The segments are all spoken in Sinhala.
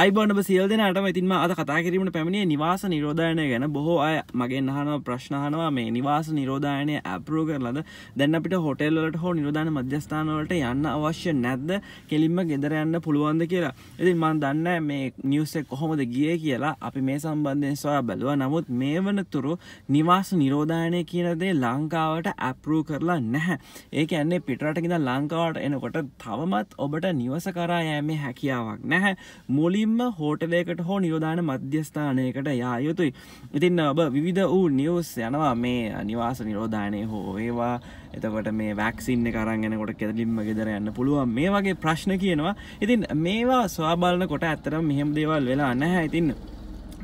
අයිබොන්ඩ සිල් දෙනට ඉතින්ම අද කතාකිරීමට පැමිණේ නිවාස නිරෝධායනය ගැන බොහෝ අය මගේ අහන ප්‍රශ්නහනවා මේ නිවාස නිරෝධායනය ඇපරෝ කරලද දැන්න අපිට හොටෙල්ලට හෝ නිරෝධාන මධ්‍යස්ථානවලට යන්න අවශ්‍ය නැද්ද කෙලින්ම ගෙදර යන්න පුළුවන්ද කියලා ඉතින් මන් දන්න මේ නිියසෙක් කොහොමද ගිය කියලා අපි මේ සම්බන්ධයෙන් සොයා බැලුව නමුත් මේ වනතුරු නිවාස නිරෝධායනය කියනදේ ලංකාවට ඇපරූ කරලා නැහැ ඒක ඇන්නේ පිටරටකිද ලංකාවට එනකොට තවමත් ඔබට නිවස කරා යෑමේ හැකියාවක් නැහැ මුලින් කෙලින්ම හෝටලයකට හෝ නිරෝධාන මධ්‍යස්ථානයකට යා යුතුයි ඉතින් ඔබ විධ වූ නිියවස් යනවා මේ අනිවාස නිරෝධානය හෝ ඒවා එතකට මේ වැක්සින්න කරගෙනකොට කෙදලින්ම ගෙදර යන්න පුළුවන් මේ වගේ ප්‍රශ්න කියනවා ඉතින් මේවා ස්වාබාලන කොට ඇත්තරම් මෙහෙම දේවල් වෙලා නැහැ ඉතින්න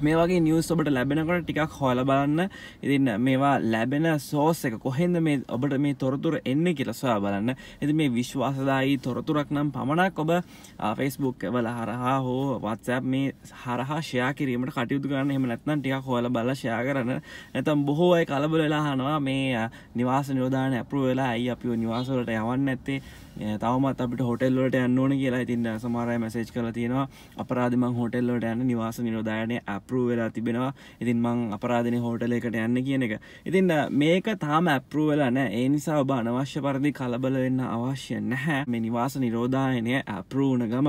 මේ වගේ නිියස් ඔබට ලැබෙනකොට ටිකක් හොල බලන්න ඉතින් මේවා ලැබෙන සෝස් එක කොහෙන්ද මේ ඔබට මේ තොරතුර එන්න කියලා සොයා බලන්න ඇති මේ විශ්වාසදායි තොරතුරක් නම් පමණක් ඔබ ෆෙස්බුක් වල හරහා හෝ වත්සැප් මේ හරහා ෂයා කිරීමට කටයුතු කරන්න එම නැත්නම් ටිකක් හොල බල ෂයා කරන්න නැතම් බොහෝ අය කලබල වෙලා හනවා මේ නිවාස නිරෝධාන ඇපරු වෙලා ඇයි අපි නිවාසවලට යවන්න ඇත්තේ තවමත් අපිට හොටෙල්ලට යන්න ඕන කියලා ඉතින් සමාරය මැසේජ් කලා තියෙනවා අපරාධමං හොටෙල්ලට යන්න නිවාස නිරෝධානය ඇප ඇප්රූ වෙලා තිබෙනවා ඉතින් මං අපරාධන හෝටල එකට යන්න කියන එක ඉතින් මේක තාම ඇප්රූ වෙලා නෑ ඒ නිසා ඔබ අනවශ්‍ය පරදි කලබල වෙන්න අවශ්‍ය නැහැ මේ නිවාස නිරෝධායනය ඇප්රූණ ගම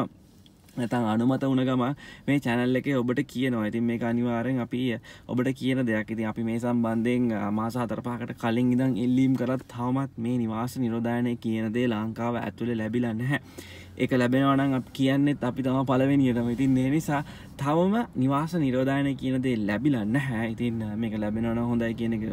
නැතන් අනුමත වනගම මේ චැනල් එක ඔබට කියනවා ඉතින් මේ අනිවාරෙන් අපි ඔබට කියන දෙයක් ඉතින් අපි මේ සම්බන්ධයෙන් මාස හතරපාකට කලින් ඉඳං එල්ලීම් කරත් තවමත් මේ නිවාස නිරෝධායනය කියන දේ ලංකාව ඇතුළ ලැබිලා නැහැ එක ලැබෙනවනම් අප කියන්නෙත් අපි තම පලවෙනියටම ඉතින් ඒ නිසා තවම නිවාස නිරෝධායනය කියන දේ ලැබිලා නැහැ ඉතින් මේක ලැබෙනවන හොඳයි කියන එක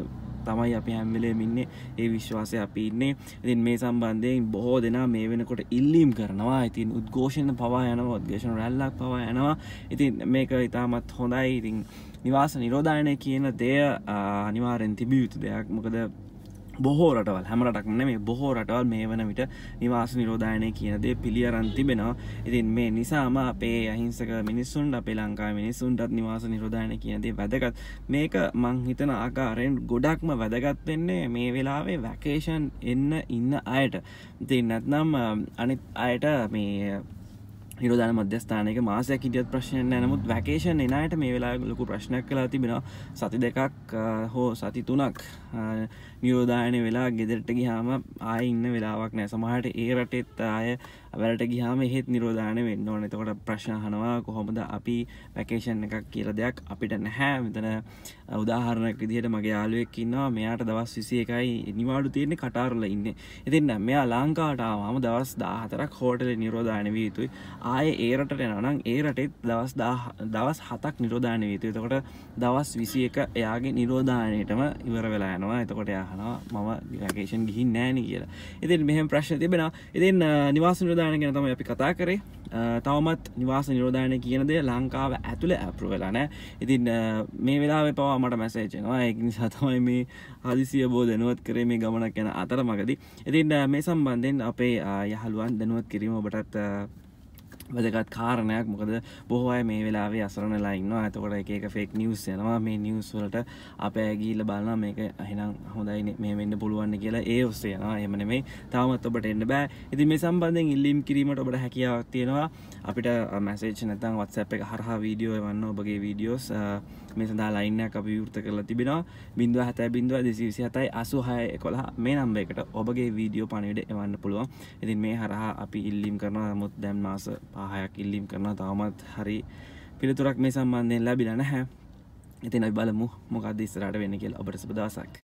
තමයි අප හැම්වෙලේම ඉන්නේ ඒ විශ්වාසය අපි ඉන්නේ ඉතින් මේ සම්බන්ධයෙන් බොහෝ දෙනා මේ වෙනකොට ඉල්ලීම් කරනවා ඉතින් උද්ඝෝෂණ පවා යනවා උද්ඝේෂණ රැල්ලක් පවා යනවා ඉතින් මේක ඉතාමත් හොඳයි ඉතින් නිවාස නිරෝධායනය කියන දෙය අනිවාරෙන් තිබියයුතු දෙයක් මොකද බොහෝ රටවල් හැමරටක්න මේ බොහෝ රටවල් මේ වන විට නිවාස නිරෝධායනය කියනදේ පිළියරන් තිබෙනවා ඉතින් මේ නිසාම අපේ අහිංසක මිනිස්සුන්ට අපේ ලංකා මිනිස්සුන්ටත් නිවාස නිරෝධායන කියනදේ වැදගත් මේක මංහිතන ආකාරයෙන් ගොඩක්ම වැදගත් වෙන්නේ මේ වෙලාවේ වැකේෂන් එන්න ඉන්න අයට දෙන්නත්නම් අනිත් අයට මේ හිරෝධන මධ්‍යස්ථානක මාසයක් ඉටියත් ප්‍රශ්න නමුත් වැකේෂන් එනයට මේ වෙලා ලොකු ප්‍රශ්නයක් කලා තිබෙන සති දෙකක් හෝ සති තුනක් නිරෝධායන වෙලා ගෙදරට ගිහාම ආය ඉන්න වෙලාවක් නෑ සමහට ඒ රටෙත් ආය වැලට ගිහාම එහෙත් නිරෝධාන වෙන්න ඕන එතකොට ප්‍රශ්නහනවා කොහොමද අපි පැකේෂන් එකක් කියල දෙයක් අපිට නැහැ මෙතන උදාහරණයක් විදිහට මගේ යාලුවෙක් ඉන්නවා මෙයාට දවස් විසි එකයි නිවාඩු තියෙන්නේ කටාරල ඉන්න එතින්න මෙයා ලංකාටාවාම දවස් දාහතරක් හෝටල නිරෝධානවී යුතුයි ආය ඒරට එනනම් ඒ රටෙත් දවස් දවස් හතක් නිරෝධානය වේතු එතකොට දවස් විසි එක එයාගේ නිරෝධානයටම ඉවර වෙලා යනවා එතකොට යහනවා මම ලකේෂන් ගිහින් නෑන කියලා ඉතින් මෙහම ප්‍රශ්න තිබෙන ඉතින් නිවාස නිරෝධාන ගැන තම අපි කතා කරේ තවමත් නිවාස නිරෝධානය කියනද ලංකාව ඇතුළ ඇපරු වෙලානෑ ඉතින් මේ වෙලාව පවා මට මැසේජනවා එක් නිසා තමයි මේ හදිසිය බෝ දැනුවත් කරේ මේ ගමනක් යන අතර මගදී ඉතින් මේ සම්බන්ධයෙන් අපේ යහළුවන් දැනුවත් කිරීම ඔබටත් වැදගත් කාරණයක් මොකද බොහෝය මේ වෙලාවේ අසරණලා ඉන්නවා ඇතකොට එකක ෆෙක් නිියස් යනවා මේ නිියස් වලට අප ඇගීල බලන්න මේක අහිනම් හොඳයි මේ වෙන්න පුළුවන්න කියලා ඒ ඔස්සේ යනවා එමන මේ තාමත් ඔබට එන්න බෑ ඉති මේ සම්බන්ධෙන් ඉල්ලීම් කිරීමට ඔබට හැකියාවක් තියෙනවා අපිට මැසේච් නැතන් වත්සැප් එක හරහා වීඩියෝ වන්න ඔබගේ වීඩියෝස් මේ සඳහා ලයින්නයක් අපි විෘත කරලා තිබෙනවා බින්දුව හතැ බින්දුව දෙසිවිසි හතයි අසු හය කොලා මේ නම්බයකට ඔබගේ වීඩියෝ පණවිඩ එවන්න පුළුවන් ඉතින් මේ හරහා අපි ඉල්ලීම් කරනවා මුත් දැන් මාස ප පහයක් ඉල්ලීම් කරන තාමත් හරි පිළිතුරක් මේ සම්බන්ධයෙන් ලැබිලා නැහැ ඉතින් අයි බලමු මොකක්ද ඉස්සරට වෙන්න කියලා ඔබට සුබදසක්